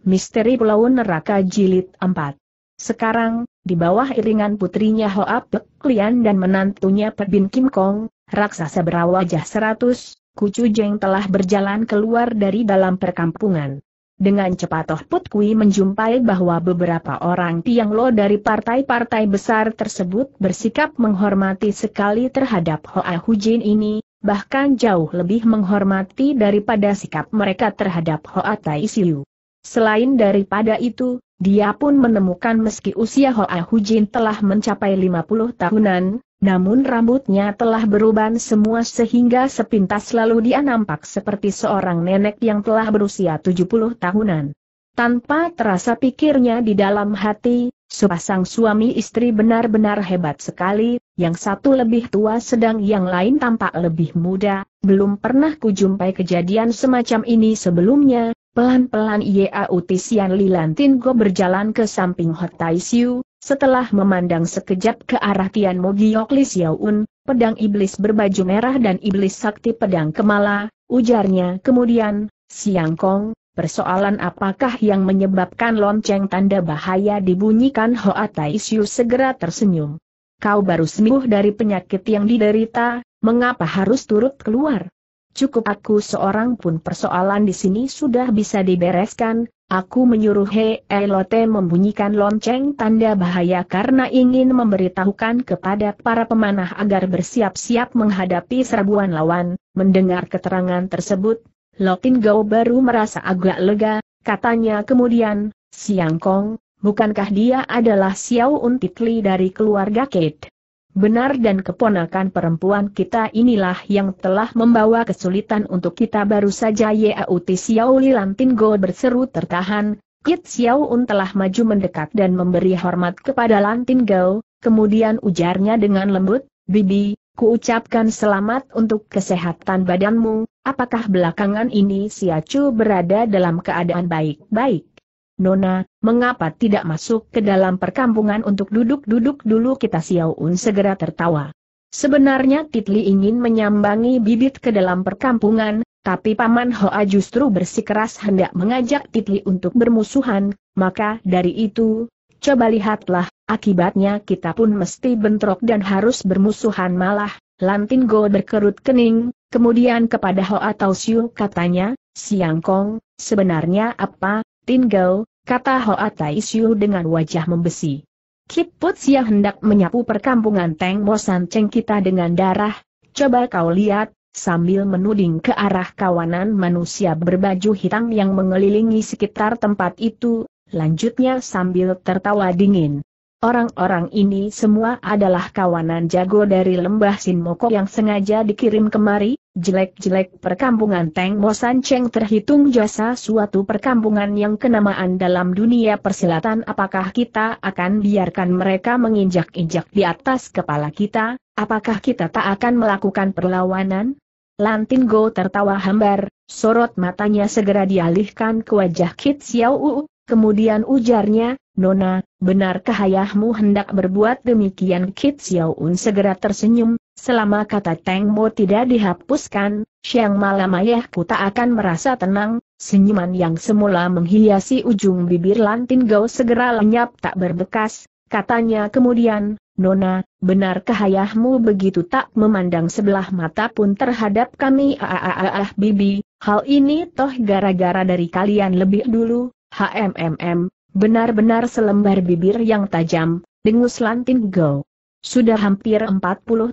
Misteri Pulau Neraka Jilid 4. Sekarang, di bawah iringan putrinya Hoa Pek Lian dan menantunya Pek Kim Kong, raksasa berawajah seratus, Kucu Jeng telah berjalan keluar dari dalam perkampungan. Dengan cepat Toh Put Kui menjumpai bahwa beberapa orang Tiang Lo dari partai-partai besar tersebut bersikap menghormati sekali terhadap Hoa Hujin ini, bahkan jauh lebih menghormati daripada sikap mereka terhadap Hoa Tai Siu. Selain daripada itu, dia pun menemukan meski usia Hoa Hujin telah mencapai 50 tahunan, namun rambutnya telah berubah semua sehingga sepintas lalu dia nampak seperti seorang nenek yang telah berusia 70 tahunan. Tanpa terasa pikirnya di dalam hati, sepasang suami istri benar-benar hebat sekali, yang satu lebih tua sedang yang lain tampak lebih muda, belum pernah kujumpai kejadian semacam ini sebelumnya, Pelan-pelan Ia Utisian Lilantin Go berjalan ke samping Hotai Siu, setelah memandang sekejap ke arah Tian Mogiok Li Un, pedang iblis berbaju merah dan iblis sakti pedang kemala, ujarnya kemudian, Siang Kong, persoalan apakah yang menyebabkan lonceng tanda bahaya dibunyikan Hoa Tai Siu segera tersenyum. Kau baru sembuh dari penyakit yang diderita, mengapa harus turut keluar? Cukup aku seorang pun persoalan di sini sudah bisa dibereskan, aku menyuruh He Elote membunyikan lonceng tanda bahaya karena ingin memberitahukan kepada para pemanah agar bersiap-siap menghadapi serbuan lawan, mendengar keterangan tersebut, Lokin Gao baru merasa agak lega, katanya kemudian, Siang Kong, bukankah dia adalah Xiao Untikli dari keluarga Kate? Benar dan keponakan perempuan kita inilah yang telah membawa kesulitan untuk kita baru saja Yauti Xiaoli Lantinggo berseru tertahan, Kit Un telah maju mendekat dan memberi hormat kepada Lantinggo, kemudian ujarnya dengan lembut, Bibi, kuucapkan selamat untuk kesehatan badanmu, apakah belakangan ini Siacu berada dalam keadaan baik-baik? Nona, mengapa tidak masuk ke dalam perkampungan untuk duduk-duduk dulu kita un segera tertawa. Sebenarnya Titli ingin menyambangi bibit ke dalam perkampungan, tapi Paman Hoa justru bersikeras hendak mengajak Titli untuk bermusuhan, maka dari itu, coba lihatlah, akibatnya kita pun mesti bentrok dan harus bermusuhan malah, Lantin Go berkerut kening, kemudian kepada Hoa Tausiu katanya, Siang Kong, sebenarnya apa, Tinggal, kata Hoa Tai Siu dengan wajah membesi. Put Siang hendak menyapu perkampungan Teng Bosan Cheng kita dengan darah, coba kau lihat, sambil menuding ke arah kawanan manusia berbaju hitam yang mengelilingi sekitar tempat itu, lanjutnya sambil tertawa dingin. Orang-orang ini semua adalah kawanan jago dari lembah Sinmoko yang sengaja dikirim kemari, jelek-jelek perkampungan Teng San Cheng terhitung jasa suatu perkampungan yang kenamaan dalam dunia persilatan apakah kita akan biarkan mereka menginjak-injak di atas kepala kita, apakah kita tak akan melakukan perlawanan? Lantin Go tertawa hambar, sorot matanya segera dialihkan ke wajah Kit Xiao Uu, Kemudian ujarnya, Nona, benarkah ayahmu hendak berbuat demikian? Kit Xiao Xiaoun segera tersenyum, selama kata Teng Mo tidak dihapuskan, siang malam ayahku tak akan merasa tenang, senyuman yang semula menghiasi ujung bibir Lantin Gao segera lenyap tak berbekas, katanya kemudian, Nona, benarkah ayahmu begitu tak memandang sebelah mata pun terhadap kami? Ah, ah, ah, ah, ah bibi, hal ini toh gara-gara dari kalian lebih dulu, HMMM, benar-benar selembar bibir yang tajam, dengus lantin go. Sudah hampir 40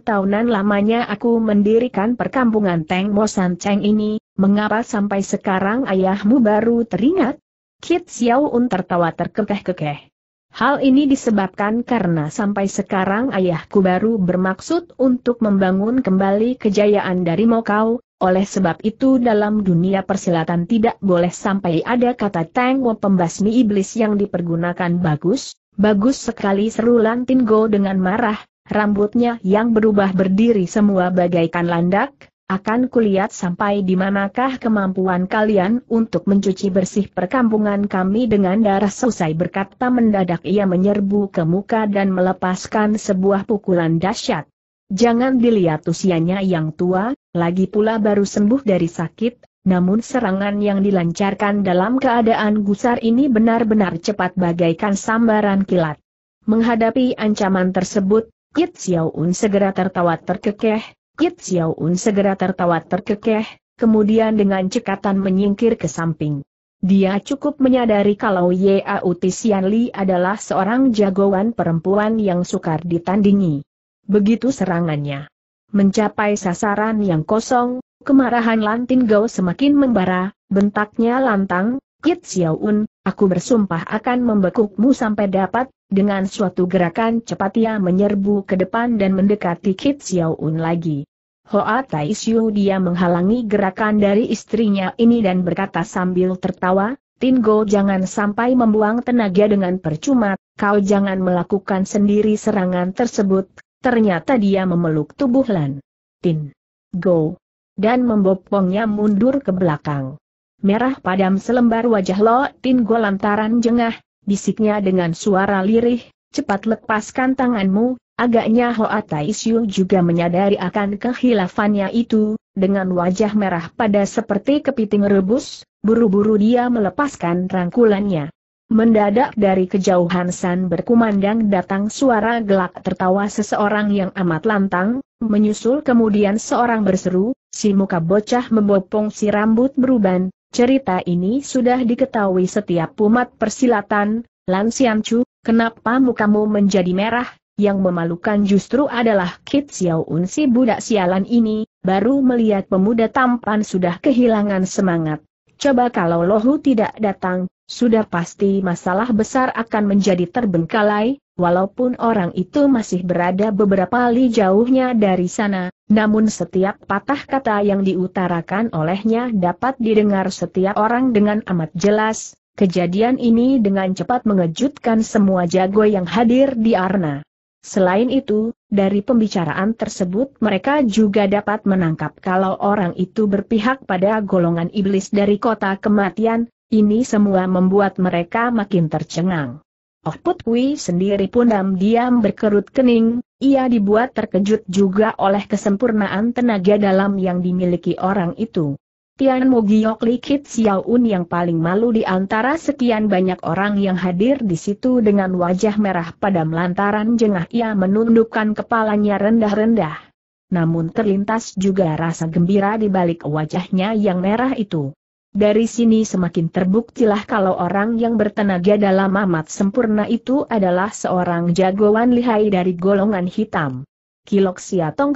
tahunan lamanya aku mendirikan perkampungan Teng Mo San Cheng ini, mengapa sampai sekarang ayahmu baru teringat? Kit Xiao un tertawa terkekeh-kekeh. Hal ini disebabkan karena sampai sekarang ayahku baru bermaksud untuk membangun kembali kejayaan dari Mokau, oleh sebab itu dalam dunia persilatan tidak boleh sampai ada kata tengwo pembasmi iblis yang dipergunakan bagus, bagus sekali seru Lantin Go dengan marah, rambutnya yang berubah berdiri semua bagaikan landak, akan kulihat sampai di manakah kemampuan kalian untuk mencuci bersih perkampungan kami dengan darah selesai berkata mendadak ia menyerbu ke muka dan melepaskan sebuah pukulan dahsyat. Jangan dilihat usianya yang tua, lagi pula baru sembuh dari sakit, namun serangan yang dilancarkan dalam keadaan gusar ini benar-benar cepat bagaikan sambaran kilat. Menghadapi ancaman tersebut, Kit Xiaoun segera tertawa terkekeh, Kit Xiaoun segera tertawa terkekeh, kemudian dengan cekatan menyingkir ke samping. Dia cukup menyadari kalau Ye Tisian Li adalah seorang jagoan perempuan yang sukar ditandingi. Begitu serangannya mencapai sasaran yang kosong, kemarahan Lantin Gao semakin membara, bentaknya lantang, Kit Xiaoun, aku bersumpah akan membekukmu sampai dapat, dengan suatu gerakan cepat ia menyerbu ke depan dan mendekati Kit Xiaoun lagi. Hoa Tai Xiu dia menghalangi gerakan dari istrinya ini dan berkata sambil tertawa, Tingo jangan sampai membuang tenaga dengan percuma, kau jangan melakukan sendiri serangan tersebut, Ternyata dia memeluk tubuh Lan. Tin. Go. Dan membopongnya mundur ke belakang. Merah padam selembar wajah Lo Tin Go lantaran jengah, bisiknya dengan suara lirih, cepat lepaskan tanganmu, agaknya Hoa Taisyu juga menyadari akan kehilafannya itu, dengan wajah merah pada seperti kepiting rebus, buru-buru dia melepaskan rangkulannya. Mendadak dari kejauhan San berkumandang datang suara gelak tertawa seseorang yang amat lantang, menyusul kemudian seorang berseru, si muka bocah membopong si rambut beruban, cerita ini sudah diketahui setiap umat persilatan, Lansian Chu, kenapa mukamu menjadi merah, yang memalukan justru adalah Kit Xiao Un si budak sialan ini, baru melihat pemuda tampan sudah kehilangan semangat. Coba kalau Lohu tidak datang, sudah pasti masalah besar akan menjadi terbengkalai, walaupun orang itu masih berada beberapa li jauhnya dari sana, namun setiap patah kata yang diutarakan olehnya dapat didengar setiap orang dengan amat jelas, kejadian ini dengan cepat mengejutkan semua jago yang hadir di Arna. Selain itu, dari pembicaraan tersebut mereka juga dapat menangkap kalau orang itu berpihak pada golongan iblis dari kota kematian, ini semua membuat mereka makin tercengang. Oh Put sendiri pun diam-diam berkerut kening, ia dibuat terkejut juga oleh kesempurnaan tenaga dalam yang dimiliki orang itu. Tian Mo Giok Likit Xiaoun yang paling malu di antara sekian banyak orang yang hadir di situ dengan wajah merah pada melantaran jengah ia menundukkan kepalanya rendah-rendah. Namun terlintas juga rasa gembira di balik wajahnya yang merah itu. Dari sini semakin terbuktilah kalau orang yang bertenaga dalam amat sempurna itu adalah seorang jagoan lihai dari golongan hitam. Kiloksia Sia Tong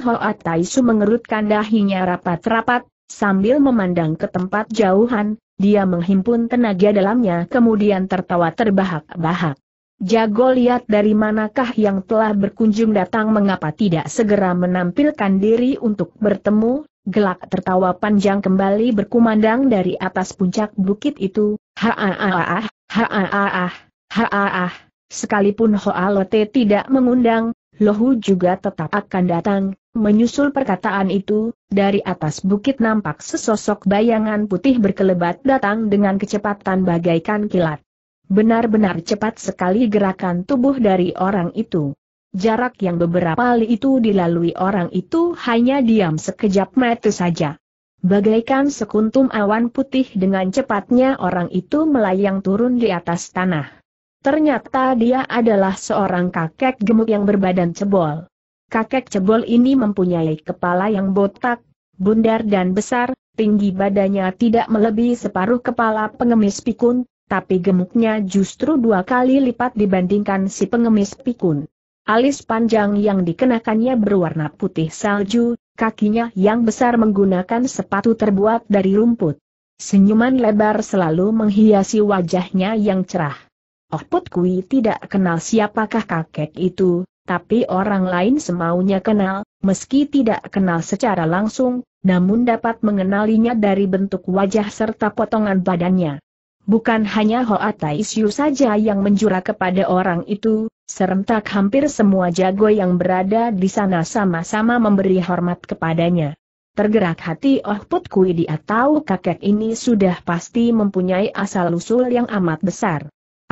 mengerutkan dahinya rapat-rapat, sambil memandang ke tempat jauhan, dia menghimpun tenaga dalamnya kemudian tertawa terbahak-bahak. Jago lihat dari manakah yang telah berkunjung datang mengapa tidak segera menampilkan diri untuk bertemu, Gelak tertawa panjang kembali berkumandang dari atas puncak bukit itu, ha-ah-ah-ah, ha-ah-ah, ha ah Sekalipun Hoalote tidak mengundang, Lohu juga tetap akan datang, menyusul perkataan itu, dari atas bukit nampak sesosok bayangan putih berkelebat datang dengan kecepatan bagaikan kilat. Benar-benar cepat sekali gerakan tubuh dari orang itu. Jarak yang beberapa kali itu dilalui orang itu hanya diam sekejap mata saja. Bagaikan sekuntum awan putih dengan cepatnya orang itu melayang turun di atas tanah. Ternyata dia adalah seorang kakek gemuk yang berbadan cebol. Kakek cebol ini mempunyai kepala yang botak, bundar dan besar, tinggi badannya tidak melebihi separuh kepala pengemis pikun, tapi gemuknya justru dua kali lipat dibandingkan si pengemis pikun. Alis panjang yang dikenakannya berwarna putih salju, kakinya yang besar menggunakan sepatu terbuat dari rumput. Senyuman lebar selalu menghiasi wajahnya yang cerah. Oh Put tidak kenal siapakah kakek itu, tapi orang lain semaunya kenal, meski tidak kenal secara langsung, namun dapat mengenalinya dari bentuk wajah serta potongan badannya. Bukan hanya Hoa Taisyu saja yang menjura kepada orang itu, serentak hampir semua jago yang berada di sana sama-sama memberi hormat kepadanya. Tergerak hati Oh Put Kui dia tahu kakek ini sudah pasti mempunyai asal-usul yang amat besar.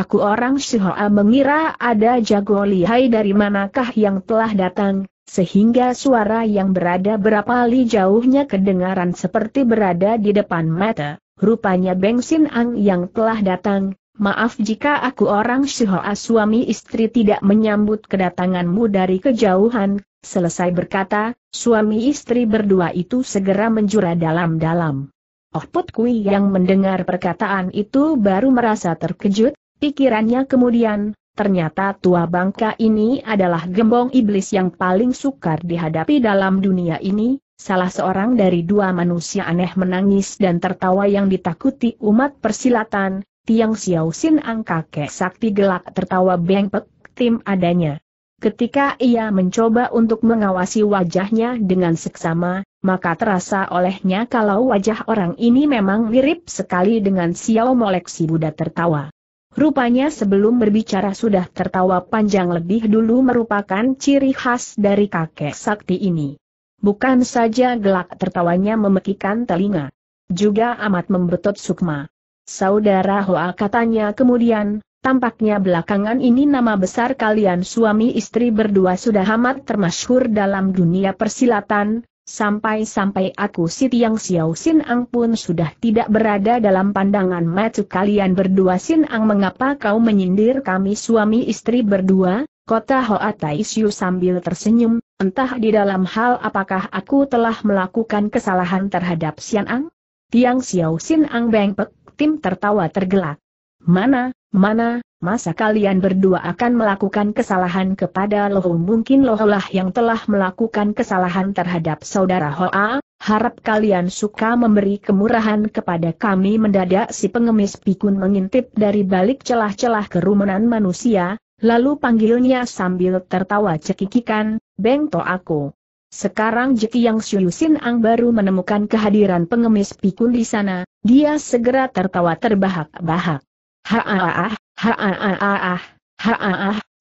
Aku orang Shihoa mengira ada jago lihai dari manakah yang telah datang, sehingga suara yang berada berapa li jauhnya kedengaran seperti berada di depan mata. Rupanya Beng Sin Ang yang telah datang, maaf jika aku orang Shihoa suami istri tidak menyambut kedatanganmu dari kejauhan, selesai berkata, suami istri berdua itu segera menjura dalam-dalam. Oh Put Kui yang mendengar perkataan itu baru merasa terkejut, pikirannya kemudian, ternyata tua bangka ini adalah gembong iblis yang paling sukar dihadapi dalam dunia ini, Salah seorang dari dua manusia aneh menangis dan tertawa yang ditakuti umat persilatan, Tiang Xiao Xin Ang kakek sakti gelak tertawa bengpek, tim adanya. Ketika ia mencoba untuk mengawasi wajahnya dengan seksama, maka terasa olehnya kalau wajah orang ini memang mirip sekali dengan Xiao Molek si Buddha tertawa. Rupanya sebelum berbicara sudah tertawa panjang lebih dulu merupakan ciri khas dari kakek sakti ini. Bukan saja gelak tertawanya memekikan telinga. Juga amat membetot sukma. Saudara Hoa katanya kemudian, Tampaknya belakangan ini nama besar kalian suami istri berdua sudah amat termasyhur dalam dunia persilatan, sampai-sampai aku si Tiang Xiao Sin Ang pun sudah tidak berada dalam pandangan mata kalian berdua Sin Ang mengapa kau menyindir kami suami istri berdua? kota Hoa Taishu sambil tersenyum, entah di dalam hal apakah aku telah melakukan kesalahan terhadap Sian Ang? Tiang Xiao Sin Ang Beng Pek, tim tertawa tergelak. Mana, mana, masa kalian berdua akan melakukan kesalahan kepada loh? mungkin loh lah yang telah melakukan kesalahan terhadap saudara Hoa, harap kalian suka memberi kemurahan kepada kami mendadak si pengemis pikun mengintip dari balik celah-celah kerumunan manusia, Lalu panggilnya sambil tertawa cekikikan, Bengto aku. Sekarang Jeki yang Syuyusin Ang baru menemukan kehadiran pengemis pikun di sana, dia segera tertawa terbahak-bahak. ha-ah-ah,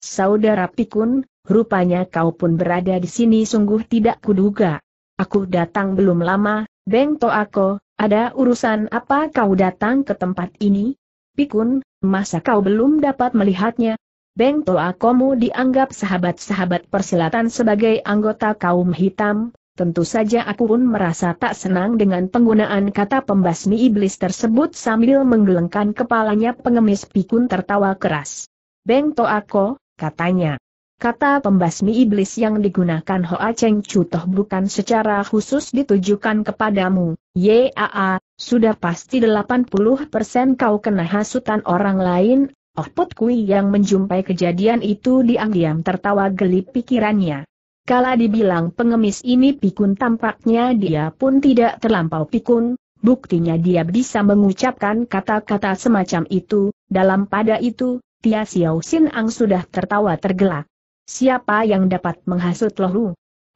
saudara pikun, rupanya kau pun berada di sini sungguh tidak kuduga. Aku datang belum lama, Bengto aku, ada urusan apa kau datang ke tempat ini? Pikun, masa kau belum dapat melihatnya, Beng Toa Komu dianggap sahabat-sahabat persilatan sebagai anggota kaum hitam, tentu saja aku pun merasa tak senang dengan penggunaan kata pembasmi iblis tersebut sambil menggelengkan kepalanya pengemis pikun tertawa keras. Beng Toa Ko, katanya. Kata pembasmi iblis yang digunakan Hoa Cheng Chu toh bukan secara khusus ditujukan kepadamu, YAA, sudah pasti 80% kau kena hasutan orang lain, Oh Put Kui yang menjumpai kejadian itu diam-diam tertawa gelip pikirannya. Kala dibilang pengemis ini pikun tampaknya dia pun tidak terlampau pikun, buktinya dia bisa mengucapkan kata-kata semacam itu, dalam pada itu, Tia Xiao Sin Ang sudah tertawa tergelak. Siapa yang dapat menghasut loh lohu?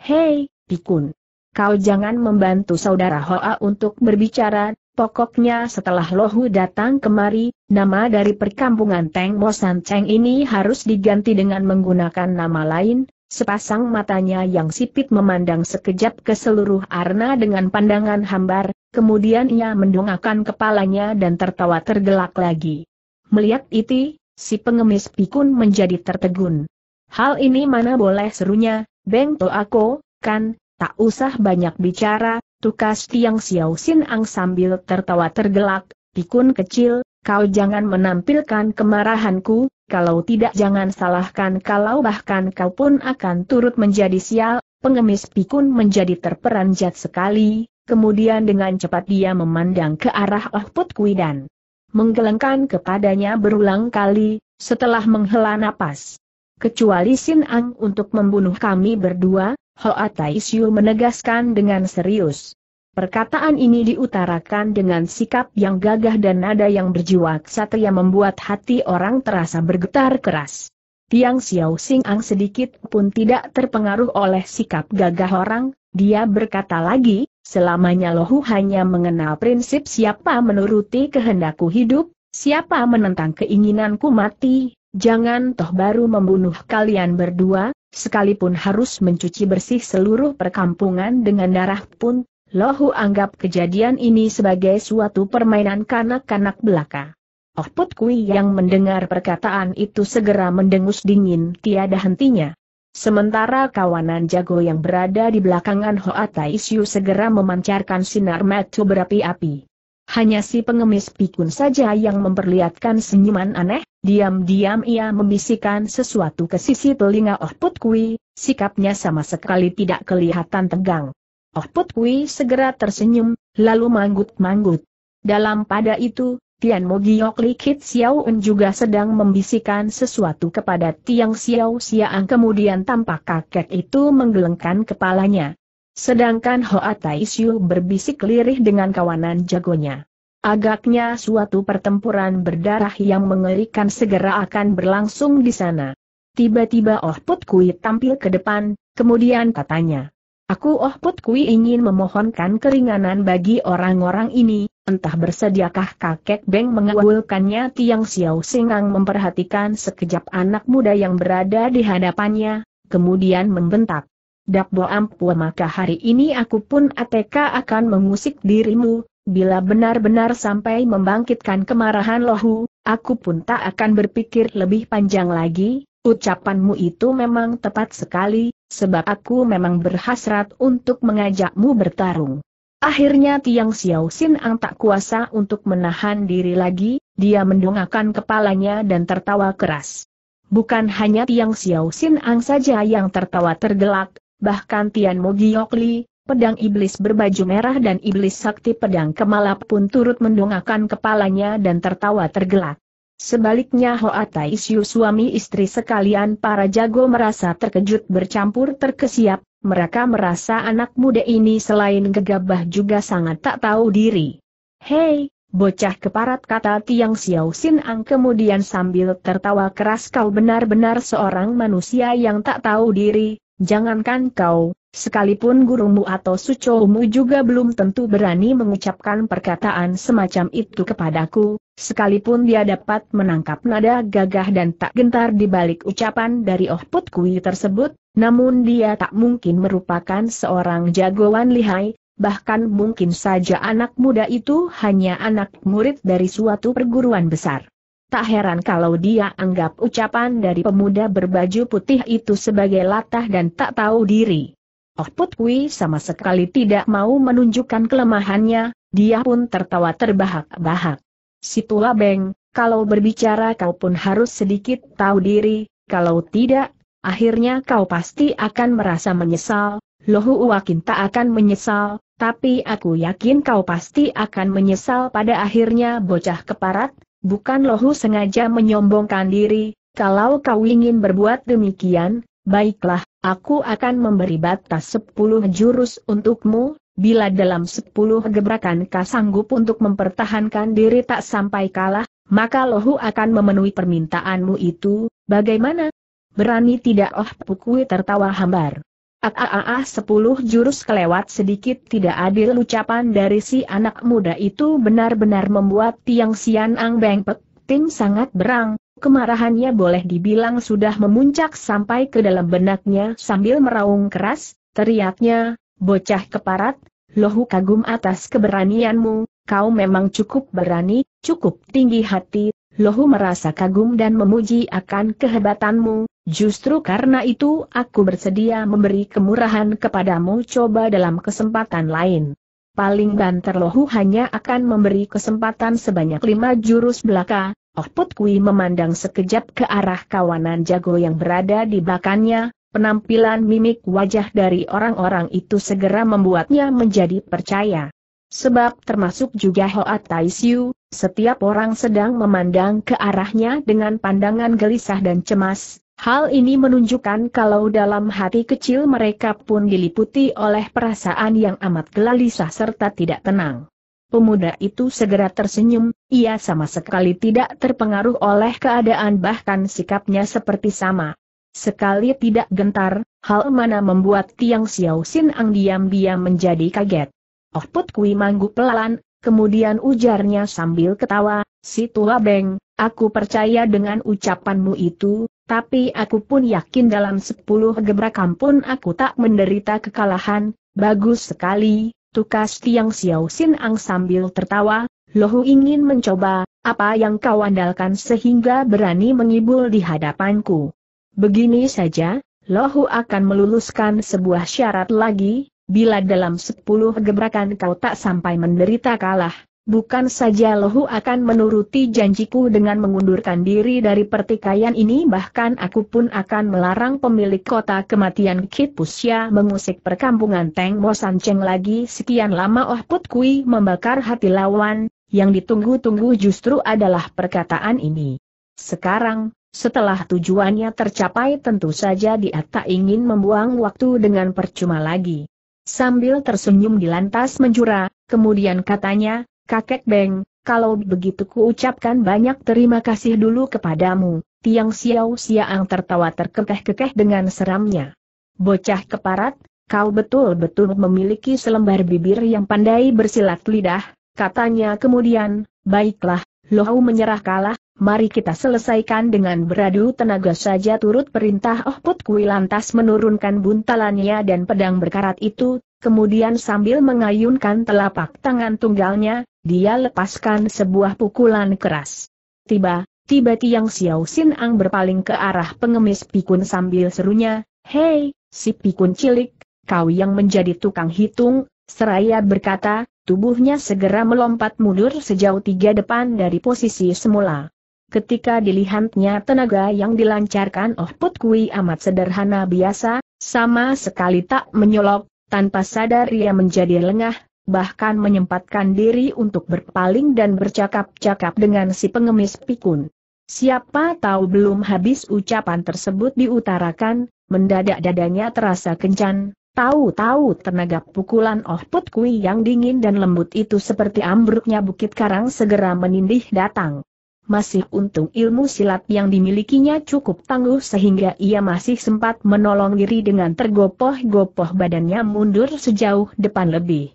Hei, pikun! Kau jangan membantu saudara Hoa untuk berbicara, Pokoknya setelah Lohu datang kemari, nama dari perkampungan Teng Mosan Cheng ini harus diganti dengan menggunakan nama lain, sepasang matanya yang sipit memandang sekejap ke seluruh arna dengan pandangan hambar, kemudian ia mendongakkan kepalanya dan tertawa tergelak lagi. Melihat itu, si pengemis pikun menjadi tertegun. Hal ini mana boleh serunya, Beng To Ako, kan, tak usah banyak bicara, Tukas Tiang Xiao Xin Ang sambil tertawa tergelak, pikun kecil, kau jangan menampilkan kemarahanku, kalau tidak jangan salahkan kalau bahkan kau pun akan turut menjadi sial, pengemis pikun menjadi terperanjat sekali, kemudian dengan cepat dia memandang ke arah Oh Put Kui dan menggelengkan kepadanya berulang kali, setelah menghela napas. Kecuali Sin Ang untuk membunuh kami berdua, Hoa Taisyu menegaskan dengan serius. Perkataan ini diutarakan dengan sikap yang gagah dan nada yang berjiwa ksatria membuat hati orang terasa bergetar keras. Tiang Xiao Sing Ang sedikit pun tidak terpengaruh oleh sikap gagah orang, dia berkata lagi, selamanya Lohu hanya mengenal prinsip siapa menuruti kehendakku hidup, siapa menentang keinginanku mati, jangan toh baru membunuh kalian berdua, sekalipun harus mencuci bersih seluruh perkampungan dengan darah pun, Lohu anggap kejadian ini sebagai suatu permainan kanak-kanak belaka. Oh Put Kui yang mendengar perkataan itu segera mendengus dingin tiada hentinya. Sementara kawanan jago yang berada di belakangan Hoa Isyu segera memancarkan sinar mata berapi-api. Hanya si pengemis pikun saja yang memperlihatkan senyuman aneh, diam-diam ia membisikkan sesuatu ke sisi telinga Oh Put Kui, sikapnya sama sekali tidak kelihatan tegang. Oh Put Kui segera tersenyum, lalu manggut-manggut. Dalam pada itu, Tian Mo Giok Li Xiao Un juga sedang membisikkan sesuatu kepada Tiang Xiao Xiang kemudian tampak kakek itu menggelengkan kepalanya. Sedangkan Hoa Siu berbisik lirih dengan kawanan jagonya. Agaknya suatu pertempuran berdarah yang mengerikan segera akan berlangsung di sana. Tiba-tiba Oh Put Kui tampil ke depan, kemudian katanya. Aku Oh Put Kui ingin memohonkan keringanan bagi orang-orang ini, entah bersediakah kakek Beng mengawulkannya Tiang Xiao Singang memperhatikan sekejap anak muda yang berada di hadapannya, kemudian membentak. Dakbo Ampua maka hari ini aku pun ATK akan mengusik dirimu, bila benar-benar sampai membangkitkan kemarahan lohu, aku pun tak akan berpikir lebih panjang lagi, ucapanmu itu memang tepat sekali, sebab aku memang berhasrat untuk mengajakmu bertarung. Akhirnya Tiang Xiao Xin Ang tak kuasa untuk menahan diri lagi, dia mendongakkan kepalanya dan tertawa keras. Bukan hanya Tiang Xiao Xin Ang saja yang tertawa tergelak, bahkan Tian Mogiokli, pedang iblis berbaju merah dan iblis sakti pedang kemalap pun turut mendongakkan kepalanya dan tertawa tergelak. Sebaliknya Hoa Siu suami istri sekalian para jago merasa terkejut bercampur terkesiap, mereka merasa anak muda ini selain gegabah juga sangat tak tahu diri. Hei, bocah keparat kata Tiang Xiao Sin Ang kemudian sambil tertawa keras kau benar-benar seorang manusia yang tak tahu diri, Jangankan kau, sekalipun gurumu atau sucomu juga belum tentu berani mengucapkan perkataan semacam itu kepadaku, sekalipun dia dapat menangkap nada gagah dan tak gentar di balik ucapan dari Oh Put Kui tersebut, namun dia tak mungkin merupakan seorang jagoan lihai, bahkan mungkin saja anak muda itu hanya anak murid dari suatu perguruan besar. Tak heran kalau dia anggap ucapan dari pemuda berbaju putih itu sebagai latah dan tak tahu diri. Oh Put Kui sama sekali tidak mau menunjukkan kelemahannya, dia pun tertawa terbahak-bahak. Si Beng, kalau berbicara kau pun harus sedikit tahu diri, kalau tidak, akhirnya kau pasti akan merasa menyesal, Lohu Uakin tak akan menyesal, tapi aku yakin kau pasti akan menyesal pada akhirnya bocah keparat, Bukan lohu sengaja menyombongkan diri, kalau kau ingin berbuat demikian, baiklah, aku akan memberi batas sepuluh jurus untukmu, bila dalam sepuluh gebrakan kau sanggup untuk mempertahankan diri tak sampai kalah, maka lohu akan memenuhi permintaanmu itu, bagaimana? Berani tidak oh pukui tertawa hambar. Aaah sepuluh jurus kelewat sedikit tidak adil ucapan dari si anak muda itu benar-benar membuat Tiang Sian Ang Beng Pek Ting sangat berang, kemarahannya boleh dibilang sudah memuncak sampai ke dalam benaknya sambil meraung keras, teriaknya, bocah keparat, lohu kagum atas keberanianmu, kau memang cukup berani, cukup tinggi hati, lohu merasa kagum dan memuji akan kehebatanmu, Justru karena itu aku bersedia memberi kemurahan kepadamu coba dalam kesempatan lain. Paling banterlohu hanya akan memberi kesempatan sebanyak lima jurus belaka, Oh Put memandang sekejap ke arah kawanan jago yang berada di belakangnya, penampilan mimik wajah dari orang-orang itu segera membuatnya menjadi percaya. Sebab termasuk juga Hoa Taisyu, setiap orang sedang memandang ke arahnya dengan pandangan gelisah dan cemas, Hal ini menunjukkan kalau dalam hati kecil mereka pun diliputi oleh perasaan yang amat gelisah serta tidak tenang. Pemuda itu segera tersenyum, ia sama sekali tidak terpengaruh oleh keadaan bahkan sikapnya seperti sama. Sekali tidak gentar, hal mana membuat Tiang Xiao Sin Ang diam-diam menjadi kaget. Oh Put Kui mangguk pelan, kemudian ujarnya sambil ketawa, si tua Beng, Aku percaya dengan ucapanmu itu, tapi aku pun yakin dalam sepuluh gebrakan pun aku tak menderita kekalahan, bagus sekali, tukas tiang Xiao Sin Ang sambil tertawa, Lohu ingin mencoba, apa yang kau andalkan sehingga berani mengibul di hadapanku. Begini saja, Lohu akan meluluskan sebuah syarat lagi, bila dalam sepuluh gebrakan kau tak sampai menderita kalah, Bukan saja Lohu akan menuruti janjiku dengan mengundurkan diri dari pertikaian ini bahkan aku pun akan melarang pemilik kota kematian Kit Pusya mengusik perkampungan Teng Mo Cheng lagi sekian lama Oh Put Kui membakar hati lawan, yang ditunggu-tunggu justru adalah perkataan ini. Sekarang, setelah tujuannya tercapai tentu saja dia tak ingin membuang waktu dengan percuma lagi. Sambil tersenyum di lantas menjura, kemudian katanya, Kakek Beng, kalau begitu ku ucapkan banyak terima kasih dulu kepadamu, Tiang Xiao Xiang tertawa terkekeh-kekeh dengan seramnya. Bocah keparat, kau betul-betul memiliki selembar bibir yang pandai bersilat lidah, katanya kemudian, baiklah, Lohau menyerah kalah, mari kita selesaikan dengan beradu tenaga saja turut perintah Oh Put Kui lantas menurunkan buntalannya dan pedang berkarat itu, kemudian sambil mengayunkan telapak tangan tunggalnya, dia lepaskan sebuah pukulan keras. Tiba, tiba Tiang Xiao Sin Ang berpaling ke arah pengemis pikun sambil serunya, Hei, si pikun cilik, kau yang menjadi tukang hitung, seraya berkata, tubuhnya segera melompat mundur sejauh tiga depan dari posisi semula. Ketika dilihatnya tenaga yang dilancarkan Oh Put Kui amat sederhana biasa, sama sekali tak menyolok, tanpa sadar ia menjadi lengah, bahkan menyempatkan diri untuk berpaling dan bercakap-cakap dengan si pengemis pikun. Siapa tahu belum habis ucapan tersebut diutarakan, mendadak dadanya terasa kencan, tahu-tahu tenaga pukulan Oh Put Kui yang dingin dan lembut itu seperti ambruknya bukit karang segera menindih datang. Masih untung ilmu silat yang dimilikinya cukup tangguh sehingga ia masih sempat menolong diri dengan tergopoh-gopoh badannya mundur sejauh depan lebih.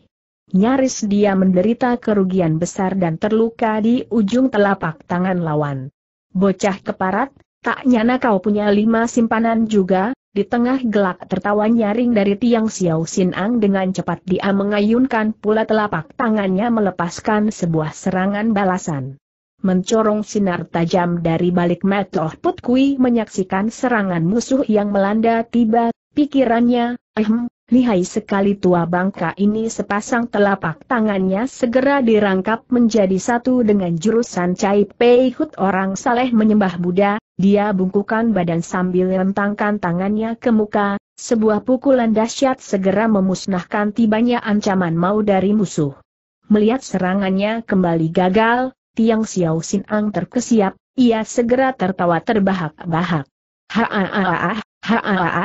Nyaris dia menderita kerugian besar dan terluka di ujung telapak tangan lawan. Bocah keparat, tak nyana kau punya lima simpanan juga, di tengah gelak tertawa nyaring dari tiang Xiao Xin Ang dengan cepat dia mengayunkan pula telapak tangannya melepaskan sebuah serangan balasan. Mencorong sinar tajam dari balik mata Put Kui menyaksikan serangan musuh yang melanda tiba, pikirannya, ehm, Lihai sekali tua bangka ini sepasang telapak tangannya segera dirangkap menjadi satu dengan jurusan Cai peihut orang saleh menyembah Buddha, dia bungkukan badan sambil rentangkan tangannya ke muka, sebuah pukulan dahsyat segera memusnahkan tibanya ancaman mau dari musuh. Melihat serangannya kembali gagal, Tiang Xiao Xin Ang terkesiap, ia segera tertawa terbahak-bahak. Ha-ah-ah,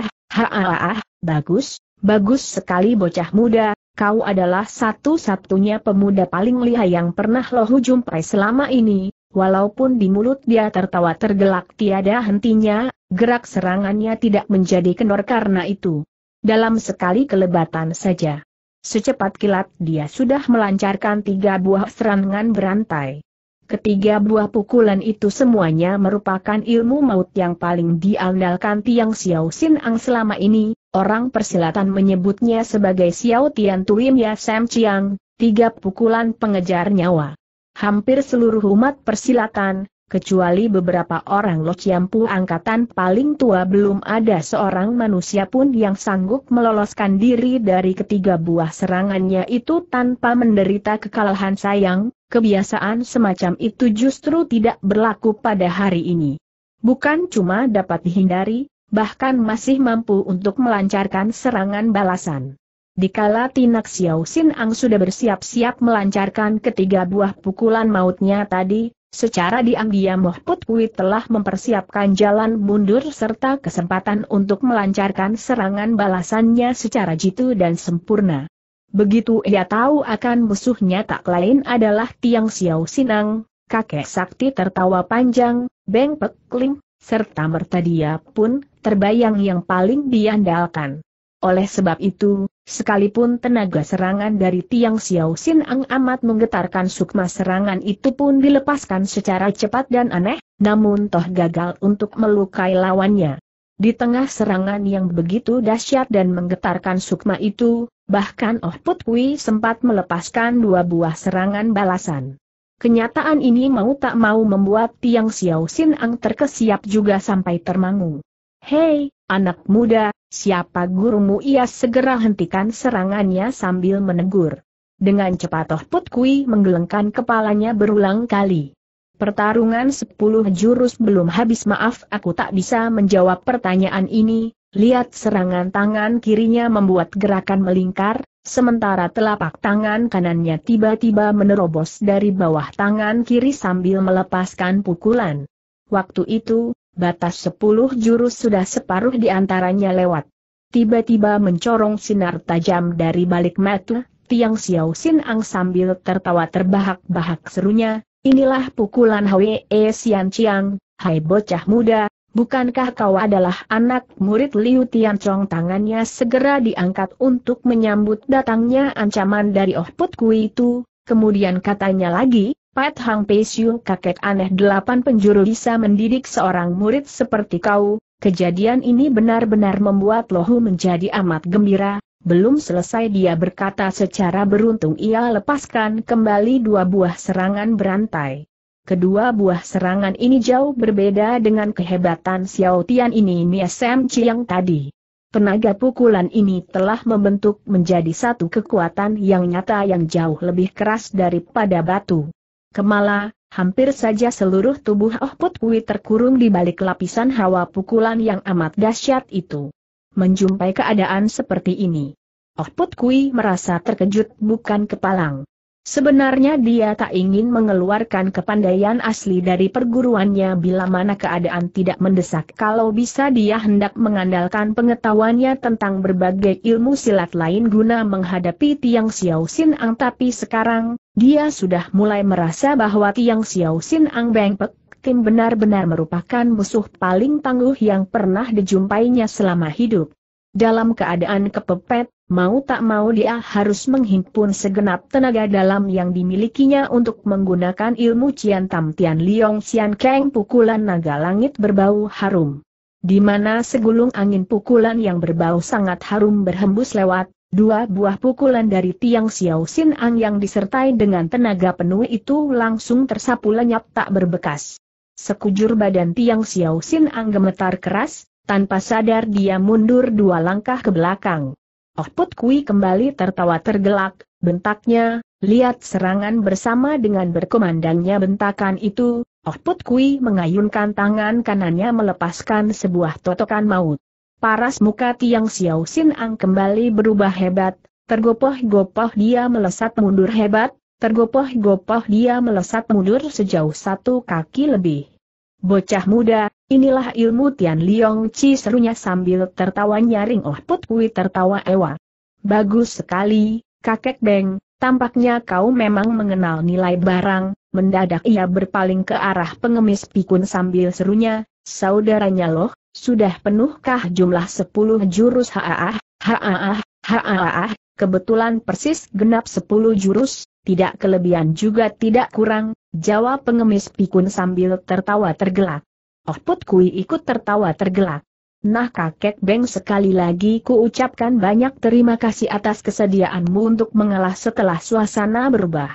ha bagus, Bagus sekali bocah muda, kau adalah satu-satunya pemuda paling lihai yang pernah loh jumpai selama ini, walaupun di mulut dia tertawa tergelak tiada hentinya, gerak serangannya tidak menjadi kendor karena itu. Dalam sekali kelebatan saja. Secepat kilat dia sudah melancarkan tiga buah serangan berantai. Ketiga buah pukulan itu semuanya merupakan ilmu maut yang paling diandalkan Tiang Xiao Xin Ang selama ini, Orang persilatan menyebutnya sebagai Xiao Tian Tuim Ya Sam Chiang, tiga pukulan pengejar nyawa. Hampir seluruh umat persilatan, kecuali beberapa orang Lo Chiampu angkatan paling tua belum ada seorang manusia pun yang sanggup meloloskan diri dari ketiga buah serangannya itu tanpa menderita kekalahan sayang, kebiasaan semacam itu justru tidak berlaku pada hari ini. Bukan cuma dapat dihindari, bahkan masih mampu untuk melancarkan serangan balasan. Dikala Tinak Xiao Sin Ang sudah bersiap-siap melancarkan ketiga buah pukulan mautnya tadi, secara diam-diam Moh Put Kui telah mempersiapkan jalan mundur serta kesempatan untuk melancarkan serangan balasannya secara jitu dan sempurna. Begitu ia tahu akan musuhnya tak lain adalah Tiang Xiao Ang, kakek sakti tertawa panjang, Beng Pek Kling, serta merta dia pun terbayang yang paling diandalkan. Oleh sebab itu, sekalipun tenaga serangan dari Tiang Xiao Xin Ang amat menggetarkan sukma serangan itu pun dilepaskan secara cepat dan aneh, namun toh gagal untuk melukai lawannya. Di tengah serangan yang begitu dahsyat dan menggetarkan sukma itu, bahkan Oh Put Kui sempat melepaskan dua buah serangan balasan. Kenyataan ini mau tak mau membuat Tiang Xiao Xin Ang terkesiap juga sampai termangu. Hei, anak muda, siapa gurumu? Ia segera hentikan serangannya sambil menegur. Dengan cepat Oh Put menggelengkan kepalanya berulang kali. Pertarungan sepuluh jurus belum habis maaf aku tak bisa menjawab pertanyaan ini, lihat serangan tangan kirinya membuat gerakan melingkar, sementara telapak tangan kanannya tiba-tiba menerobos dari bawah tangan kiri sambil melepaskan pukulan. Waktu itu, batas sepuluh jurus sudah separuh di antaranya lewat. Tiba-tiba mencorong sinar tajam dari balik mata, Tiang Xiao Xin Ang sambil tertawa terbahak-bahak serunya, inilah pukulan Hwe Sian e Chiang, hai bocah muda, Bukankah kau adalah anak murid Liu Chong Tangannya segera diangkat untuk menyambut datangnya ancaman dari Oh Put Kui itu. Kemudian katanya lagi, Pat Hang Pei kakek aneh delapan penjuru bisa mendidik seorang murid seperti kau, kejadian ini benar-benar membuat Lohu menjadi amat gembira, belum selesai dia berkata secara beruntung ia lepaskan kembali dua buah serangan berantai. Kedua buah serangan ini jauh berbeda dengan kehebatan Xiao Tian ini Niesem Chiang tadi. Tenaga pukulan ini telah membentuk menjadi satu kekuatan yang nyata yang jauh lebih keras daripada batu. Kemala, hampir saja seluruh tubuh Oh Put Kui terkurung di balik lapisan hawa pukulan yang amat dahsyat itu. Menjumpai keadaan seperti ini. Oh Put Kui merasa terkejut bukan kepalang. Sebenarnya dia tak ingin mengeluarkan kepandaian asli dari perguruannya bila mana keadaan tidak mendesak. Kalau bisa dia hendak mengandalkan pengetahuannya tentang berbagai ilmu silat lain guna menghadapi Tiang Xiao Xin Ang tapi sekarang, dia sudah mulai merasa bahwa Tiang Xiao Sin Ang Beng Pek tim benar-benar merupakan musuh paling tangguh yang pernah dijumpainya selama hidup. Dalam keadaan kepepet, mau tak mau dia harus menghimpun segenap tenaga dalam yang dimilikinya untuk menggunakan ilmu Cian Tam Tian Liong Xian Keng pukulan naga langit berbau harum. Di mana segulung angin pukulan yang berbau sangat harum berhembus lewat, Dua buah pukulan dari tiang Xiao Xin Ang yang disertai dengan tenaga penuh itu langsung tersapu lenyap tak berbekas. Sekujur badan tiang Xiao Xin Ang gemetar keras, tanpa sadar dia mundur dua langkah ke belakang. Oh Put Kui kembali tertawa tergelak, bentaknya, lihat serangan bersama dengan berkomandangnya bentakan itu, Oh Put Kui mengayunkan tangan kanannya melepaskan sebuah totokan maut. Paras muka Tiang Xiao Xin Ang kembali berubah hebat, tergopoh-gopoh dia melesat mundur hebat, tergopoh-gopoh dia melesat mundur sejauh satu kaki lebih. Bocah muda, inilah ilmu Tian Liong Chi serunya sambil tertawa nyaring Oh Put Kui tertawa ewa. Bagus sekali, kakek Beng, tampaknya kau memang mengenal nilai barang, mendadak ia berpaling ke arah pengemis pikun sambil serunya, Saudaranya loh, sudah penuhkah jumlah sepuluh jurus haaah, haaah, haaah, kebetulan persis genap sepuluh jurus, tidak kelebihan juga tidak kurang, jawab pengemis pikun sambil tertawa tergelak. Oh put kui ikut tertawa tergelak. Nah kakek Beng sekali lagi ku ucapkan banyak terima kasih atas kesediaanmu untuk mengalah setelah suasana berubah.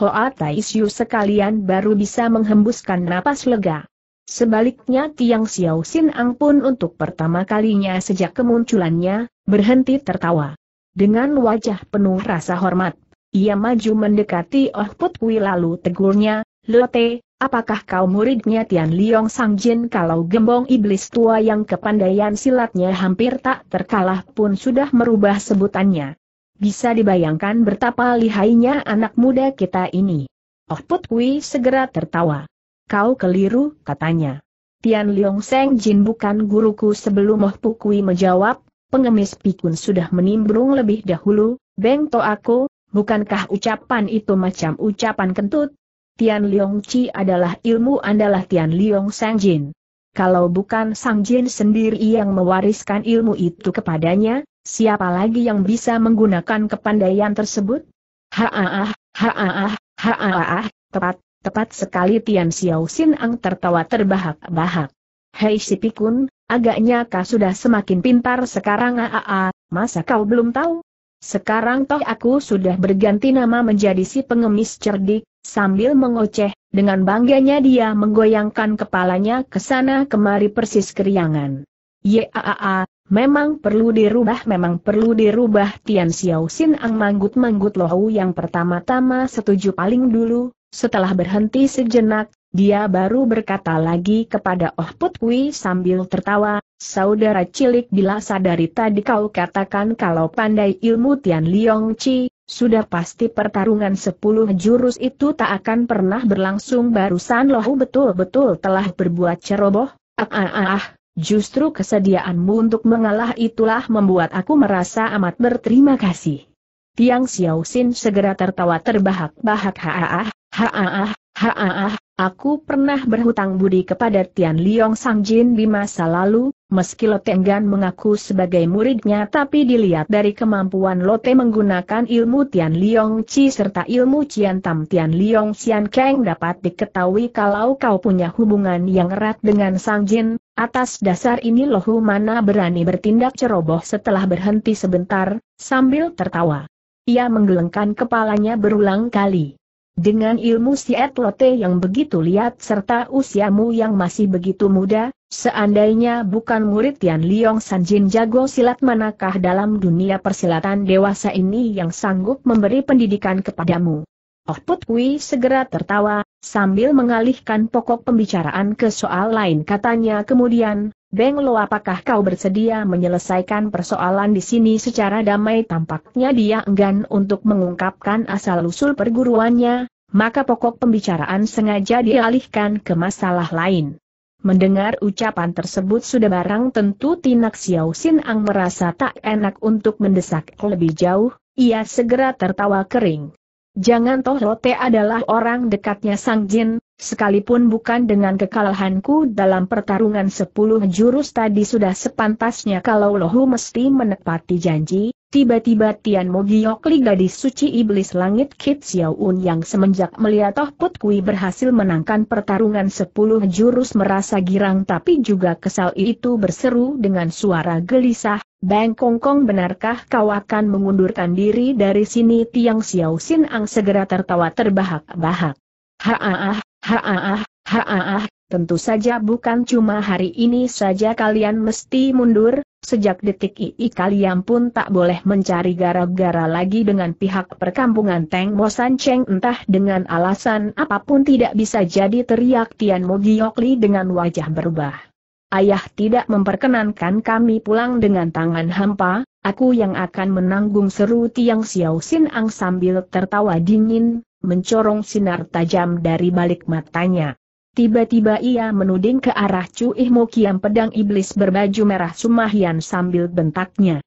Hoa Taisyu sekalian baru bisa menghembuskan napas lega. Sebaliknya Tiang Xiao Xin Ang pun untuk pertama kalinya sejak kemunculannya, berhenti tertawa. Dengan wajah penuh rasa hormat, ia maju mendekati Oh Put Kui lalu tegurnya, Lote, apakah kau muridnya Tian Liong Sang Jin kalau gembong iblis tua yang kepandaian silatnya hampir tak terkalah pun sudah merubah sebutannya? Bisa dibayangkan betapa lihainya anak muda kita ini. Oh Put Kui segera tertawa. Kau keliru, katanya. Tian Leong Seng Jin bukan guruku sebelum Moh Pukui menjawab, pengemis pikun sudah menimbrung lebih dahulu, Beng To aku, bukankah ucapan itu macam ucapan kentut? Tian Leong Chi adalah ilmu andalah Tian Leong Seng Jin. Kalau bukan Sang Jin sendiri yang mewariskan ilmu itu kepadanya, siapa lagi yang bisa menggunakan kepandaian tersebut? Ha ha ah, ah, ha ah, tepat, Tepat sekali Tian Xiao Xin Ang tertawa terbahak-bahak. Hei si pikun, agaknya kau sudah semakin pintar sekarang aaa, masa kau belum tahu? Sekarang toh aku sudah berganti nama menjadi si pengemis cerdik, sambil mengoceh, dengan bangganya dia menggoyangkan kepalanya ke sana kemari persis keriangan. Yaaa, memang perlu dirubah memang perlu dirubah Tian Xiao Xin Ang manggut-manggut lohu yang pertama-tama setuju paling dulu, setelah berhenti sejenak, dia baru berkata lagi kepada Oh Put sambil tertawa, Saudara cilik bila sadari tadi kau katakan kalau pandai ilmu Tian Liong Chi, sudah pasti pertarungan sepuluh jurus itu tak akan pernah berlangsung barusan loh betul-betul telah berbuat ceroboh, ah ah ah, ah. justru kesediaanmu untuk mengalah itulah membuat aku merasa amat berterima kasih. Tiang Xin segera tertawa terbahak-bahak haah Haaah, haaah, aku pernah berhutang budi kepada Tian Liong Sangjin di masa lalu, meski Lo Tenggan mengaku sebagai muridnya tapi dilihat dari kemampuan Lo Lote menggunakan ilmu Tian Liong Chi serta ilmu Cian Tam Tian Liong Xian Kang dapat diketahui kalau kau punya hubungan yang erat dengan Sangjin, atas dasar ini lohu mana berani bertindak ceroboh setelah berhenti sebentar, sambil tertawa. Ia menggelengkan kepalanya berulang kali. Dengan ilmu si Etlote yang begitu liat serta usiamu yang masih begitu muda, seandainya bukan murid Tian Liong Sanjin jago silat manakah dalam dunia persilatan dewasa ini yang sanggup memberi pendidikan kepadamu. Oh Put segera tertawa, sambil mengalihkan pokok pembicaraan ke soal lain katanya kemudian, Beng Lo apakah kau bersedia menyelesaikan persoalan di sini secara damai tampaknya dia enggan untuk mengungkapkan asal-usul perguruannya, maka pokok pembicaraan sengaja dialihkan ke masalah lain. Mendengar ucapan tersebut sudah barang tentu Tinak Xiao Xin Ang merasa tak enak untuk mendesak lebih jauh, ia segera tertawa kering. Jangan toh Lote adalah orang dekatnya Sang Jin, Sekalipun bukan dengan kekalahanku dalam pertarungan sepuluh jurus tadi sudah sepantasnya kalau lohu mesti menepati janji, tiba-tiba Tian Mo Giokli gadis suci iblis langit Kit Xiaoun yang semenjak melihat Toh Put Kui berhasil menangkan pertarungan sepuluh jurus merasa girang tapi juga kesal itu berseru dengan suara gelisah, Bang Kongkong benarkah kau akan mengundurkan diri dari sini Tiang Xiao Sin Ang segera tertawa terbahak-bahak. Haah, Haaah, haaah, tentu saja bukan cuma hari ini saja kalian mesti mundur, sejak detik ini kalian pun tak boleh mencari gara-gara lagi dengan pihak perkampungan Teng San Cheng entah dengan alasan apapun tidak bisa jadi teriak Tian Mo Giokli dengan wajah berubah. Ayah tidak memperkenankan kami pulang dengan tangan hampa, aku yang akan menanggung seru Tiang Xiao Sin Ang sambil tertawa dingin, mencorong sinar tajam dari balik matanya. Tiba-tiba ia menuding ke arah Chu Mo Kiam pedang iblis berbaju merah Sumahian sambil bentaknya.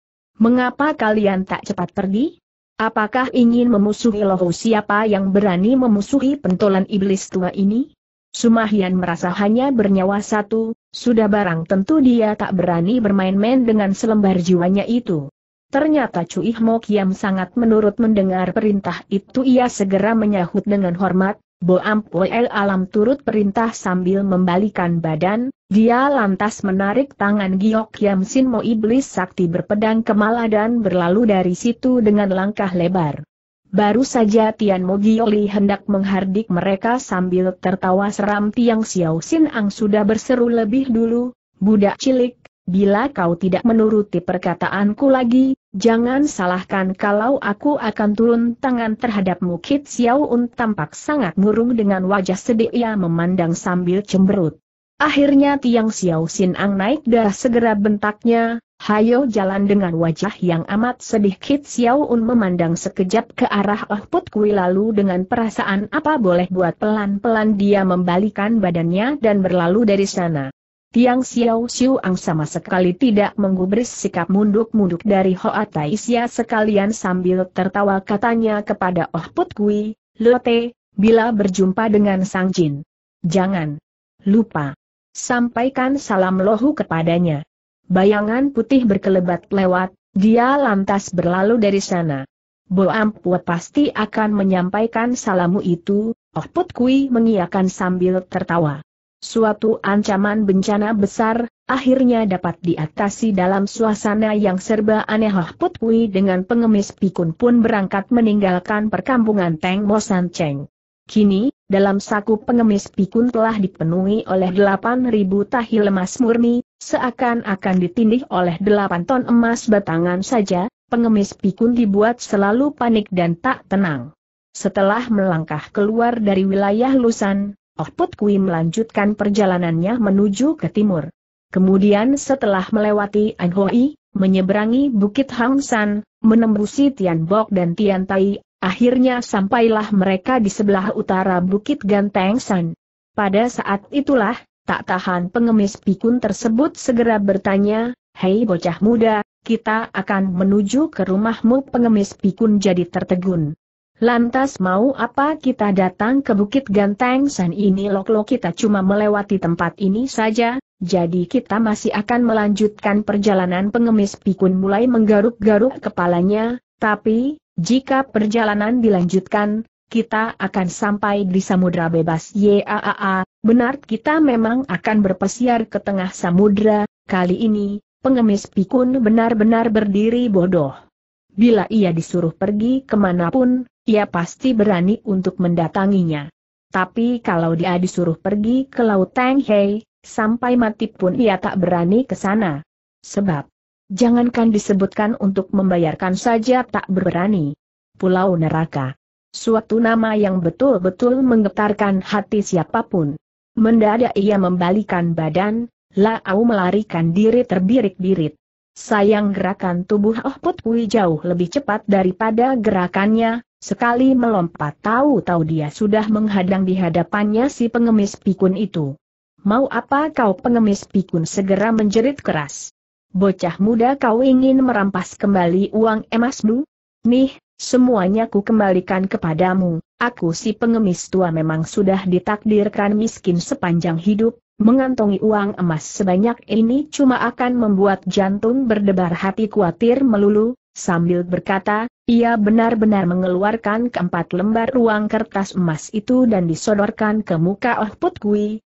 Mengapa kalian tak cepat pergi? Apakah ingin memusuhi loh siapa yang berani memusuhi pentolan iblis tua ini? Sumahian merasa hanya bernyawa satu, sudah barang tentu dia tak berani bermain-main dengan selembar jiwanya itu. Ternyata Cui Mo Kiam sangat menurut mendengar perintah itu ia segera menyahut dengan hormat, Boam El Alam turut perintah sambil membalikan badan, dia lantas menarik tangan Giok Kiam Sin Mo Iblis Sakti berpedang kemala dan berlalu dari situ dengan langkah lebar. Baru saja Tian Mo Gioli hendak menghardik mereka sambil tertawa seram Tiang Xiao Sin Ang sudah berseru lebih dulu, budak cilik, bila kau tidak menuruti perkataanku lagi, Jangan salahkan kalau aku akan turun tangan terhadapmu Kit Xiaoun tampak sangat murung dengan wajah sedih ia memandang sambil cemberut. Akhirnya Tiang Xiao Xin Ang naik darah segera bentaknya, hayo jalan dengan wajah yang amat sedih Kit Xiaoun memandang sekejap ke arah Oh Put Kui lalu dengan perasaan apa boleh buat pelan-pelan dia membalikan badannya dan berlalu dari sana. Tiang Xiao Xiuang sama sekali tidak menggubris sikap munduk-munduk dari Hoa Tai Taisya sekalian sambil tertawa katanya kepada Oh Put Kui, Lote, bila berjumpa dengan Sang Jin. Jangan lupa. Sampaikan salam lohu kepadanya. Bayangan putih berkelebat lewat, dia lantas berlalu dari sana. Bo Ampua pasti akan menyampaikan salamu itu, Oh Put Kui mengiakan sambil tertawa suatu ancaman bencana besar, akhirnya dapat diatasi dalam suasana yang serba aneh Hoh Kui dengan pengemis pikun pun berangkat meninggalkan perkampungan Teng Mo San Cheng. Kini, dalam saku pengemis pikun telah dipenuhi oleh 8.000 tahi lemas murni, seakan-akan ditindih oleh 8 ton emas batangan saja, pengemis pikun dibuat selalu panik dan tak tenang. Setelah melangkah keluar dari wilayah Lusan, Put Kui melanjutkan perjalanannya menuju ke timur. Kemudian setelah melewati Anhui, menyeberangi Bukit Hang San, menembusi Tian Bok dan Tian Tai, akhirnya sampailah mereka di sebelah utara Bukit Ganteng San. Pada saat itulah, tak tahan pengemis pikun tersebut segera bertanya, Hei bocah muda, kita akan menuju ke rumahmu pengemis pikun jadi tertegun. Lantas mau apa kita datang ke Bukit Ganteng San ini Loklo kita cuma melewati tempat ini saja, jadi kita masih akan melanjutkan perjalanan pengemis pikun mulai menggaruk-garuk kepalanya, tapi, jika perjalanan dilanjutkan, kita akan sampai di samudra bebas YAAA, benar kita memang akan berpesiar ke tengah samudra, kali ini, pengemis pikun benar-benar berdiri bodoh. Bila ia disuruh pergi kemanapun, ia pasti berani untuk mendatanginya. Tapi kalau dia disuruh pergi ke Laut Tanghei, sampai mati pun ia tak berani ke sana. Sebab, jangankan disebutkan untuk membayarkan saja tak berani. Pulau Neraka. Suatu nama yang betul-betul menggetarkan hati siapapun. Mendadak ia membalikan badan, Lau melarikan diri terbirik-birit sayang gerakan tubuh Oh Put Kui jauh lebih cepat daripada gerakannya, sekali melompat tahu-tahu dia sudah menghadang di hadapannya si pengemis pikun itu. Mau apa kau pengemis pikun segera menjerit keras. Bocah muda kau ingin merampas kembali uang emas emasmu? Nih, semuanya ku kembalikan kepadamu, aku si pengemis tua memang sudah ditakdirkan miskin sepanjang hidup, Mengantongi uang emas sebanyak ini cuma akan membuat jantung berdebar hati khawatir melulu, sambil berkata, ia benar-benar mengeluarkan keempat lembar uang kertas emas itu dan disodorkan ke muka Oh Put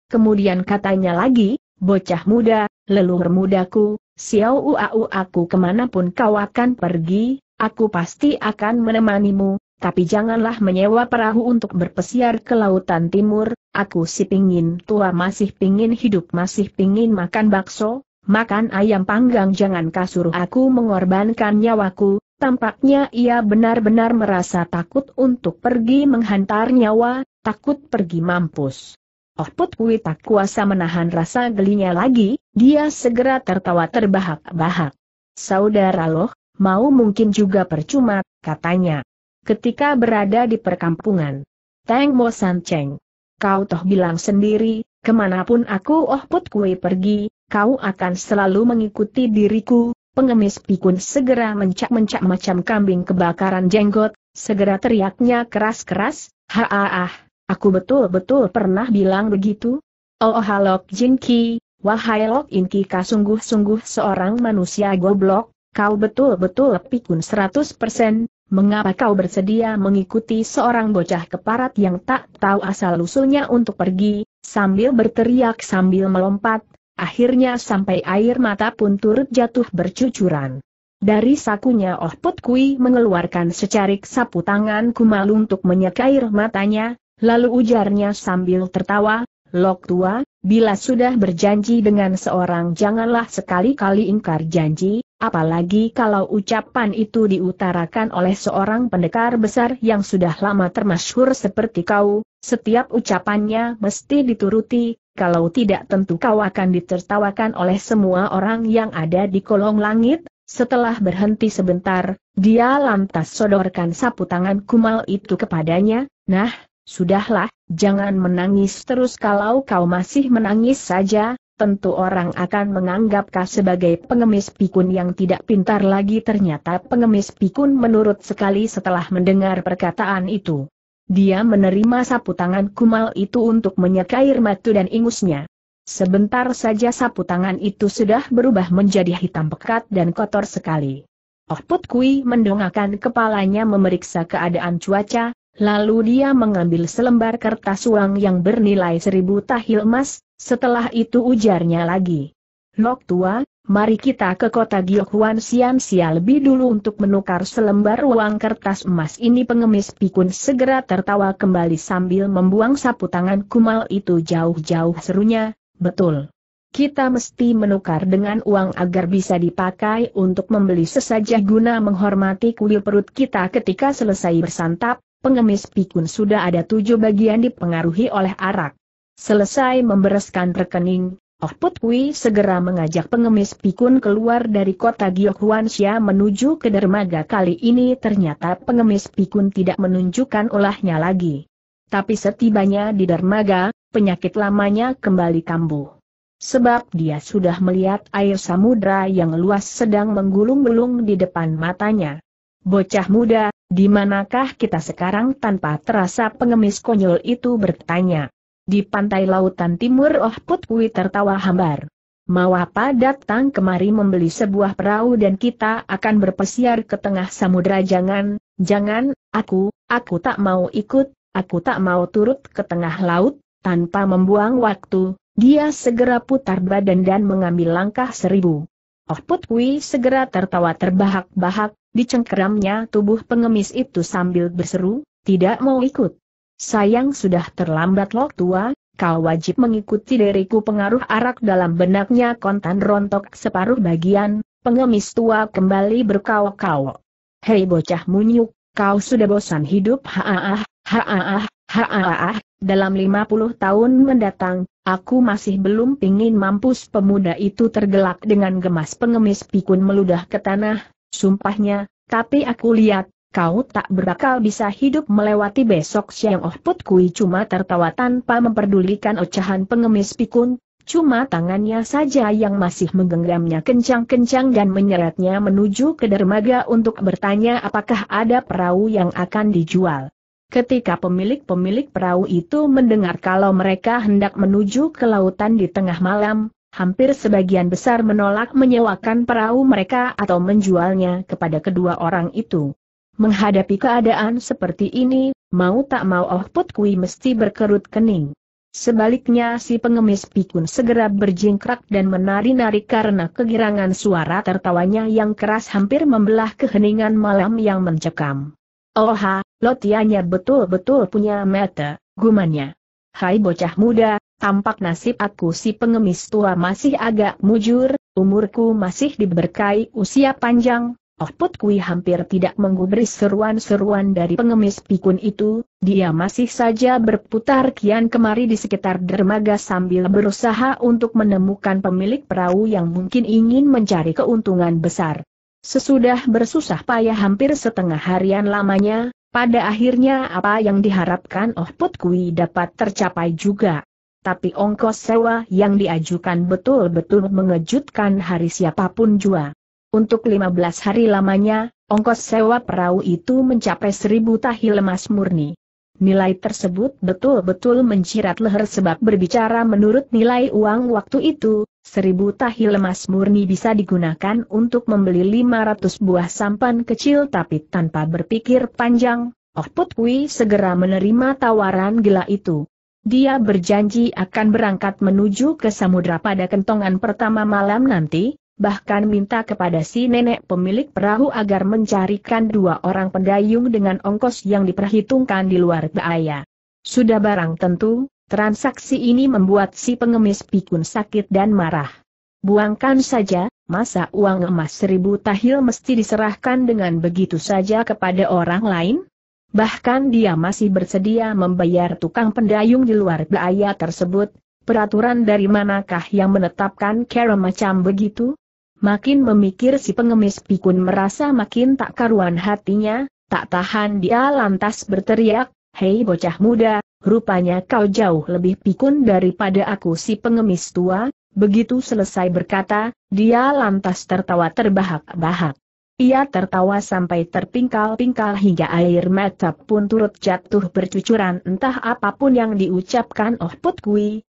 kemudian katanya lagi, bocah muda, leluhur mudaku, siau uau aku kemanapun kau akan pergi, aku pasti akan menemanimu, tapi janganlah menyewa perahu untuk berpesiar ke lautan timur, aku si pingin tua masih pingin hidup masih pingin makan bakso, makan ayam panggang jangan kasur aku mengorbankan nyawaku, tampaknya ia benar-benar merasa takut untuk pergi menghantar nyawa, takut pergi mampus. Oh Put tak kuasa menahan rasa gelinya lagi, dia segera tertawa terbahak-bahak. Saudara loh, mau mungkin juga percuma, katanya ketika berada di perkampungan. Teng Mo San Cheng. Kau toh bilang sendiri, kemanapun aku Oh Put Kui pergi, kau akan selalu mengikuti diriku, pengemis pikun segera mencak-mencak macam kambing kebakaran jenggot, segera teriaknya keras-keras, Haa, aku betul-betul pernah bilang begitu. Oh, oh Halok Jinki, wahai Lok Inki kau sungguh-sungguh seorang manusia goblok, kau betul-betul pikun 100%, Mengapa kau bersedia mengikuti seorang bocah keparat yang tak tahu asal-usulnya untuk pergi, sambil berteriak sambil melompat, akhirnya sampai air mata pun turut jatuh bercucuran. Dari sakunya Oh Put Kui mengeluarkan secarik sapu tangan Kumal untuk menyeka air matanya, lalu ujarnya sambil tertawa, Lok tua, bila sudah berjanji dengan seorang janganlah sekali-kali ingkar janji, Apalagi kalau ucapan itu diutarakan oleh seorang pendekar besar yang sudah lama termasyhur seperti kau, setiap ucapannya mesti dituruti, kalau tidak tentu kau akan ditertawakan oleh semua orang yang ada di kolong langit, setelah berhenti sebentar, dia lantas sodorkan sapu tangan kumal itu kepadanya, nah, sudahlah, jangan menangis terus kalau kau masih menangis saja, tentu orang akan kau sebagai pengemis pikun yang tidak pintar lagi ternyata pengemis pikun menurut sekali setelah mendengar perkataan itu. Dia menerima sapu tangan kumal itu untuk menyekair matu dan ingusnya. Sebentar saja sapu tangan itu sudah berubah menjadi hitam pekat dan kotor sekali. Oh Put Kui mendongakkan kepalanya memeriksa keadaan cuaca, lalu dia mengambil selembar kertas uang yang bernilai seribu tahil emas, setelah itu ujarnya lagi. Nok tua, mari kita ke kota Huan Xian Sia lebih dulu untuk menukar selembar uang kertas emas ini pengemis pikun segera tertawa kembali sambil membuang sapu tangan kumal itu jauh-jauh serunya, betul. Kita mesti menukar dengan uang agar bisa dipakai untuk membeli sesajah guna menghormati kuil perut kita ketika selesai bersantap, pengemis pikun sudah ada tujuh bagian dipengaruhi oleh arak. Selesai membereskan rekening, Oh Put Kui segera mengajak pengemis pikun keluar dari kota Gyokwansya menuju ke dermaga kali ini ternyata pengemis pikun tidak menunjukkan olahnya lagi. Tapi setibanya di dermaga, penyakit lamanya kembali kambuh. Sebab dia sudah melihat air samudra yang luas sedang menggulung-gulung di depan matanya. Bocah muda, di manakah kita sekarang tanpa terasa pengemis konyol itu bertanya. Di pantai lautan timur Oh Put tertawa hambar. Mau apa datang kemari membeli sebuah perahu dan kita akan berpesiar ke tengah samudera jangan, jangan, aku, aku tak mau ikut, aku tak mau turut ke tengah laut, tanpa membuang waktu, dia segera putar badan dan mengambil langkah seribu. Oh Put segera tertawa terbahak-bahak, dicengkeramnya tubuh pengemis itu sambil berseru, tidak mau ikut. Sayang sudah terlambat lok tua, kau wajib mengikuti deriku pengaruh arak dalam benaknya kontan rontok separuh bagian, pengemis tua kembali berkau-kau. Hei bocah munyuk, kau sudah bosan hidup haaah, haaah, haaah, dalam 50 tahun mendatang, aku masih belum pingin mampus pemuda itu tergelak dengan gemas pengemis pikun meludah ke tanah, sumpahnya, tapi aku lihat, kau tak berakal bisa hidup melewati besok siang Oh Put Kui cuma tertawa tanpa memperdulikan ocehan pengemis pikun, cuma tangannya saja yang masih menggenggamnya kencang-kencang dan menyeretnya menuju ke dermaga untuk bertanya apakah ada perahu yang akan dijual. Ketika pemilik-pemilik perahu itu mendengar kalau mereka hendak menuju ke lautan di tengah malam, hampir sebagian besar menolak menyewakan perahu mereka atau menjualnya kepada kedua orang itu. Menghadapi keadaan seperti ini, mau tak mau Oh Put Kui mesti berkerut kening. Sebaliknya si pengemis pikun segera berjingkrak dan menari-nari karena kegirangan suara tertawanya yang keras hampir membelah keheningan malam yang mencekam. Oha, lotianya betul-betul punya mata, gumannya. Hai bocah muda, tampak nasib aku si pengemis tua masih agak mujur, umurku masih diberkai usia panjang, Put Kui hampir tidak menggubris seruan-seruan dari pengemis pikun itu, dia masih saja berputar kian kemari di sekitar dermaga sambil berusaha untuk menemukan pemilik perahu yang mungkin ingin mencari keuntungan besar. Sesudah bersusah payah hampir setengah harian lamanya, pada akhirnya apa yang diharapkan oh Put Kui dapat tercapai juga. Tapi ongkos sewa yang diajukan betul-betul mengejutkan hari siapapun jua. Untuk 15 hari lamanya, ongkos sewa perahu itu mencapai seribu tahil emas murni. Nilai tersebut betul-betul mencirat leher sebab berbicara menurut nilai uang waktu itu, seribu tahil emas murni bisa digunakan untuk membeli 500 buah sampan kecil tapi tanpa berpikir panjang, Oh Put Kui segera menerima tawaran gila itu. Dia berjanji akan berangkat menuju ke samudra pada kentongan pertama malam nanti, bahkan minta kepada si nenek pemilik perahu agar mencarikan dua orang pendayung dengan ongkos yang diperhitungkan di luar biaya. Sudah barang tentu, transaksi ini membuat si pengemis pikun sakit dan marah. Buangkan saja, masa uang emas seribu tahil mesti diserahkan dengan begitu saja kepada orang lain? Bahkan dia masih bersedia membayar tukang pendayung di luar biaya tersebut, peraturan dari manakah yang menetapkan cara macam begitu? Makin memikir si pengemis pikun merasa makin tak karuan hatinya, tak tahan dia lantas berteriak, Hei bocah muda, rupanya kau jauh lebih pikun daripada aku si pengemis tua, begitu selesai berkata, dia lantas tertawa terbahak-bahak. Ia tertawa sampai terpingkal-pingkal hingga air mata pun turut jatuh bercucuran entah apapun yang diucapkan Oh Put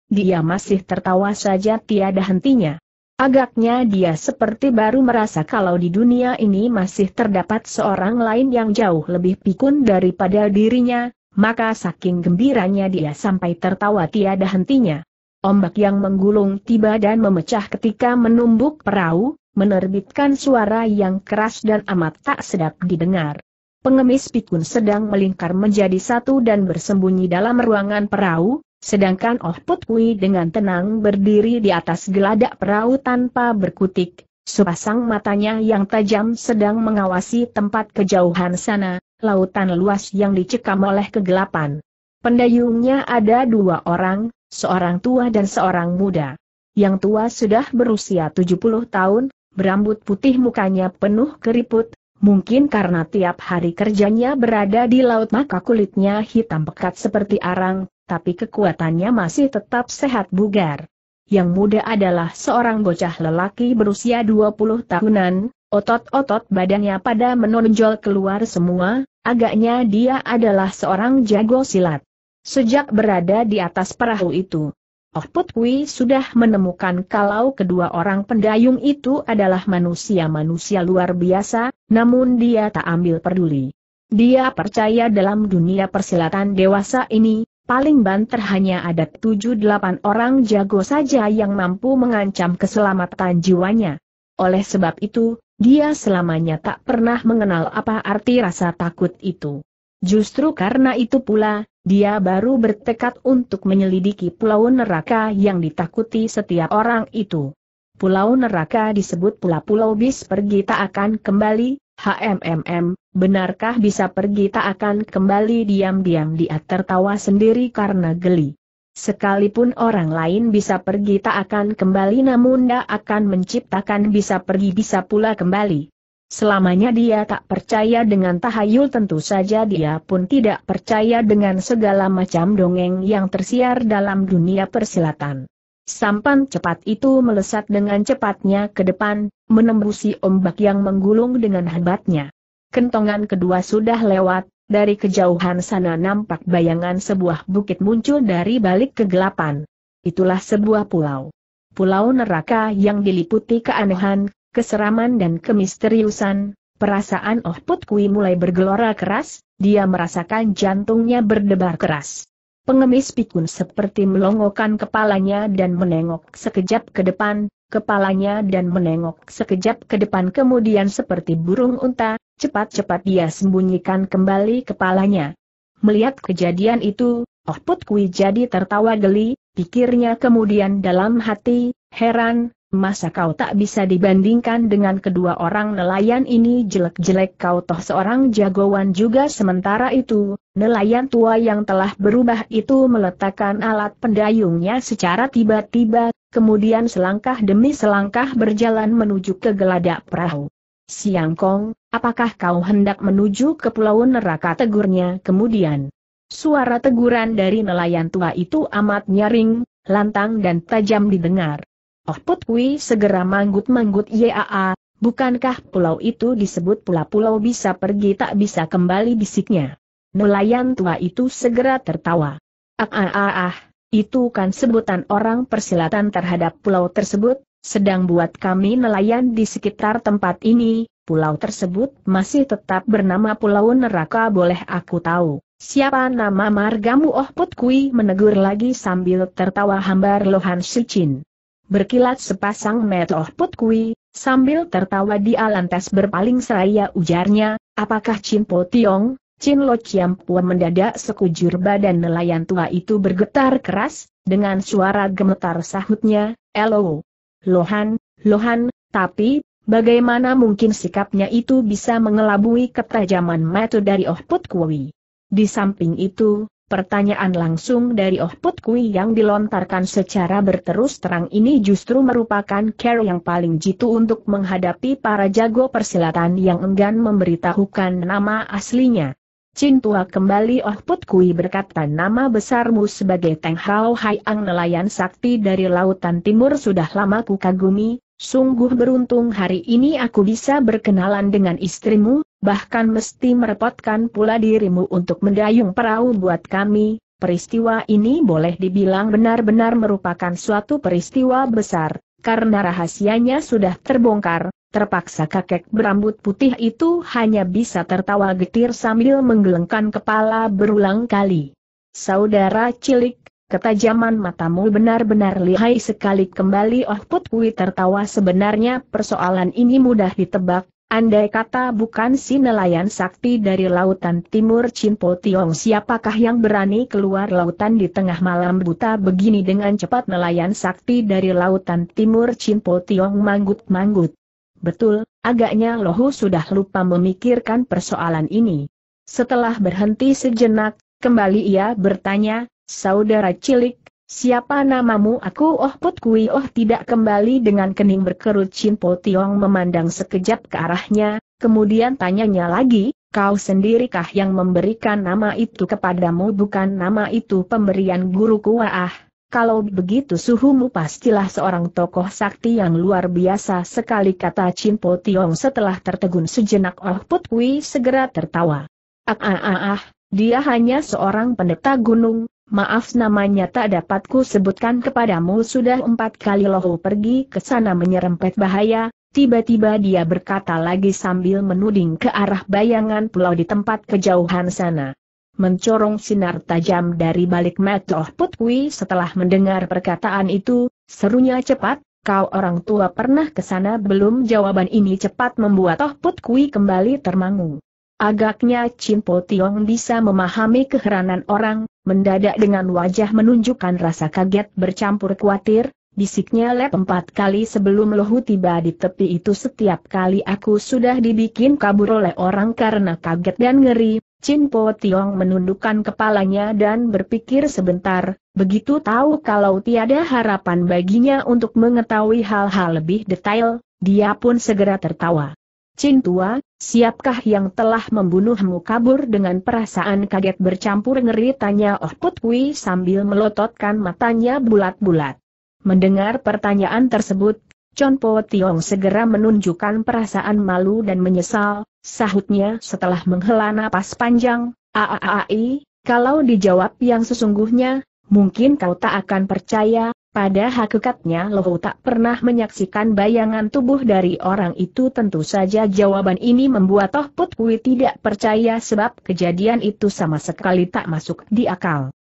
dia masih tertawa saja tiada hentinya. Agaknya dia seperti baru merasa kalau di dunia ini masih terdapat seorang lain yang jauh lebih pikun daripada dirinya, maka saking gembiranya dia sampai tertawa tiada hentinya. Ombak yang menggulung tiba dan memecah ketika menumbuk perahu, menerbitkan suara yang keras dan amat tak sedap didengar. Pengemis pikun sedang melingkar menjadi satu dan bersembunyi dalam ruangan perahu, Sedangkan Oh Put dengan tenang berdiri di atas geladak perahu tanpa berkutik, sepasang matanya yang tajam sedang mengawasi tempat kejauhan sana, lautan luas yang dicekam oleh kegelapan. Pendayungnya ada dua orang, seorang tua dan seorang muda. Yang tua sudah berusia 70 tahun, berambut putih mukanya penuh keriput, Mungkin karena tiap hari kerjanya berada di laut maka kulitnya hitam pekat seperti arang, tapi kekuatannya masih tetap sehat bugar. Yang muda adalah seorang bocah lelaki berusia 20 tahunan, otot-otot badannya pada menonjol keluar semua, agaknya dia adalah seorang jago silat. Sejak berada di atas perahu itu, Oh Putwi sudah menemukan kalau kedua orang pendayung itu adalah manusia-manusia luar biasa, namun dia tak ambil peduli. Dia percaya dalam dunia persilatan dewasa ini, Paling banter hanya ada 7-8 orang jago saja yang mampu mengancam keselamatan jiwanya. Oleh sebab itu, dia selamanya tak pernah mengenal apa arti rasa takut itu. Justru karena itu pula, dia baru bertekad untuk menyelidiki pulau neraka yang ditakuti setiap orang itu. Pulau neraka disebut pula pulau bis pergi tak akan kembali, HMMM, Benarkah bisa pergi tak akan kembali diam-diam dia tertawa sendiri karena geli. Sekalipun orang lain bisa pergi tak akan kembali namun dia akan menciptakan bisa pergi bisa pula kembali. Selamanya dia tak percaya dengan tahayul tentu saja dia pun tidak percaya dengan segala macam dongeng yang tersiar dalam dunia persilatan. Sampan cepat itu melesat dengan cepatnya ke depan, menembusi ombak yang menggulung dengan hebatnya. Kentongan kedua sudah lewat, dari kejauhan sana nampak bayangan sebuah bukit muncul dari balik kegelapan. Itulah sebuah pulau. Pulau neraka yang diliputi keanehan, keseraman dan kemisteriusan, perasaan Oh Put mulai bergelora keras, dia merasakan jantungnya berdebar keras. Pengemis pikun seperti melongokkan kepalanya dan menengok sekejap ke depan, kepalanya dan menengok sekejap ke depan kemudian seperti burung unta, cepat-cepat dia sembunyikan kembali kepalanya. Melihat kejadian itu, Oh Put Kui jadi tertawa geli, pikirnya kemudian dalam hati, heran, masa kau tak bisa dibandingkan dengan kedua orang nelayan ini jelek-jelek kau toh seorang jagoan juga sementara itu, nelayan tua yang telah berubah itu meletakkan alat pendayungnya secara tiba-tiba, kemudian selangkah demi selangkah berjalan menuju ke geladak perahu. Siang Kong, apakah kau hendak menuju ke pulau neraka tegurnya kemudian? Suara teguran dari nelayan tua itu amat nyaring, lantang dan tajam didengar. Oh Put segera manggut-manggut yaa, bukankah pulau itu disebut pula-pulau bisa pergi tak bisa kembali bisiknya. Nelayan tua itu segera tertawa. Ah ah ah ah, itu kan sebutan orang persilatan terhadap pulau tersebut, sedang buat kami nelayan di sekitar tempat ini, pulau tersebut masih tetap bernama Pulau Neraka boleh aku tahu. Siapa nama margamu Oh Put Kui menegur lagi sambil tertawa hambar Lohan Sicin. Berkilat sepasang met Oh Put Kui, sambil tertawa di lantas berpaling seraya ujarnya, apakah Chin Po Tiong, Chin Lo Chiam Pua mendadak sekujur badan nelayan tua itu bergetar keras, dengan suara gemetar sahutnya, Elo, Lohan, Lohan, tapi, bagaimana mungkin sikapnya itu bisa mengelabui ketajaman mata dari Oh Put Kui? Di samping itu, pertanyaan langsung dari Oh Put Kui yang dilontarkan secara berterus terang ini justru merupakan care yang paling jitu untuk menghadapi para jago persilatan yang enggan memberitahukan nama aslinya. Cin Tua kembali Oh Put Kui berkata nama besarmu sebagai Teng Hao Hai Ang nelayan sakti dari Lautan Timur sudah lama ku kagumi, sungguh beruntung hari ini aku bisa berkenalan dengan istrimu, bahkan mesti merepotkan pula dirimu untuk mendayung perahu buat kami, peristiwa ini boleh dibilang benar-benar merupakan suatu peristiwa besar, karena rahasianya sudah terbongkar, Terpaksa kakek berambut putih itu hanya bisa tertawa getir sambil menggelengkan kepala berulang kali. Saudara cilik, ketajaman matamu benar-benar lihai sekali kembali Oh Put tertawa sebenarnya persoalan ini mudah ditebak, andai kata bukan si nelayan sakti dari lautan timur Cinpo Tiong siapakah yang berani keluar lautan di tengah malam buta begini dengan cepat nelayan sakti dari lautan timur Cinpo Tiong manggut-manggut. Betul, agaknya Lohu sudah lupa memikirkan persoalan ini. Setelah berhenti sejenak, kembali ia bertanya, Saudara cilik, siapa namamu? Aku Oh Put Kui Oh tidak kembali dengan kening berkerut Chin Po Tiong memandang sekejap ke arahnya, kemudian tanyanya lagi, Kau sendirikah yang memberikan nama itu kepadamu bukan nama itu pemberian guruku ah? kalau begitu suhumu pastilah seorang tokoh sakti yang luar biasa sekali kata Po Tiong setelah tertegun sejenak Oh Put Kui segera tertawa. Ah ah ah ah, dia hanya seorang pendeta gunung, maaf namanya tak dapatku sebutkan kepadamu sudah empat kali lohu pergi ke sana menyerempet bahaya, tiba-tiba dia berkata lagi sambil menuding ke arah bayangan pulau di tempat kejauhan sana mencorong sinar tajam dari balik mata Putwi setelah mendengar perkataan itu, serunya cepat, kau orang tua pernah ke sana belum jawaban ini cepat membuat put Putwi kembali termangu. Agaknya Chin Po Tiong bisa memahami keheranan orang, mendadak dengan wajah menunjukkan rasa kaget bercampur khawatir, bisiknya lep empat kali sebelum lohu tiba di tepi itu setiap kali aku sudah dibikin kabur oleh orang karena kaget dan ngeri, Chin Po Tiong menundukkan kepalanya dan berpikir sebentar, begitu tahu kalau tiada harapan baginya untuk mengetahui hal-hal lebih detail, dia pun segera tertawa. Chin Tua, siapkah yang telah membunuhmu kabur dengan perasaan kaget bercampur ngeri tanya Oh Put Kui sambil melototkan matanya bulat-bulat. Mendengar pertanyaan tersebut, Chon Po Tiong segera menunjukkan perasaan malu dan menyesal, sahutnya setelah menghela napas panjang, Aaai, kalau dijawab yang sesungguhnya, mungkin kau tak akan percaya, pada hakikatnya Lohu tak pernah menyaksikan bayangan tubuh dari orang itu tentu saja jawaban ini membuat Toh Put Kui tidak percaya sebab kejadian itu sama sekali tak masuk di akal.